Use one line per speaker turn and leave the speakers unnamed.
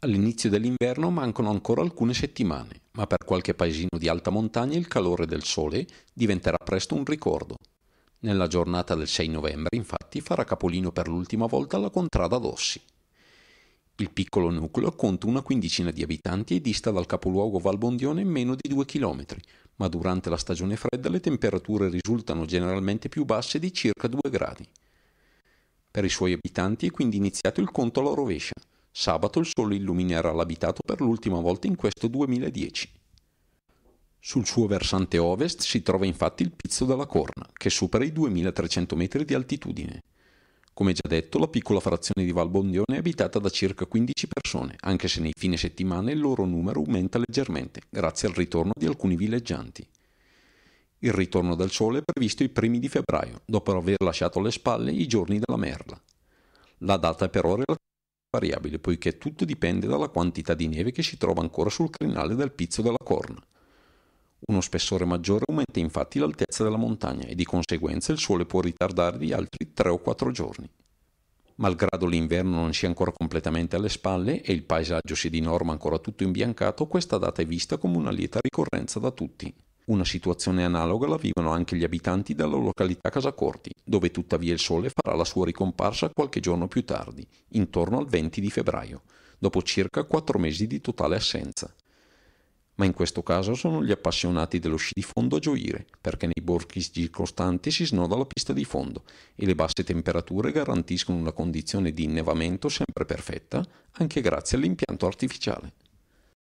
All'inizio dell'inverno mancano ancora alcune settimane, ma per qualche paesino di alta montagna il calore del sole diventerà presto un ricordo. Nella giornata del 6 novembre, infatti, farà capolino per l'ultima volta la contrada d'Ossi. Il piccolo nucleo conta una quindicina di abitanti e dista dal capoluogo Valbondione meno di due chilometri, ma durante la stagione fredda le temperature risultano generalmente più basse di circa 2 gradi. Per i suoi abitanti è quindi iniziato il conto alla rovescia – Sabato il sole illuminerà l'abitato per l'ultima volta in questo 2010. Sul suo versante ovest si trova infatti il Pizzo della Corna, che supera i 2300 metri di altitudine. Come già detto, la piccola frazione di Valbondione è abitata da circa 15 persone, anche se nei fine settimana il loro numero aumenta leggermente, grazie al ritorno di alcuni villeggianti. Il ritorno del sole è previsto i primi di febbraio, dopo aver lasciato alle spalle i giorni della merla. La data è però relativa variabile poiché tutto dipende dalla quantità di neve che si trova ancora sul crinale del pizzo della corna. Uno spessore maggiore aumenta infatti l'altezza della montagna e di conseguenza il sole può ritardare di altri 3 o 4 giorni. Malgrado l'inverno non sia ancora completamente alle spalle e il paesaggio sia di norma ancora tutto imbiancato, questa data è vista come una lieta ricorrenza da tutti. Una situazione analoga la vivono anche gli abitanti della località Casacorti, dove tuttavia il sole farà la sua ricomparsa qualche giorno più tardi, intorno al 20 di febbraio, dopo circa quattro mesi di totale assenza. Ma in questo caso sono gli appassionati dello sci di fondo a gioire, perché nei borghi circostanti si snoda la pista di fondo e le basse temperature garantiscono una condizione di innevamento sempre perfetta, anche grazie all'impianto artificiale.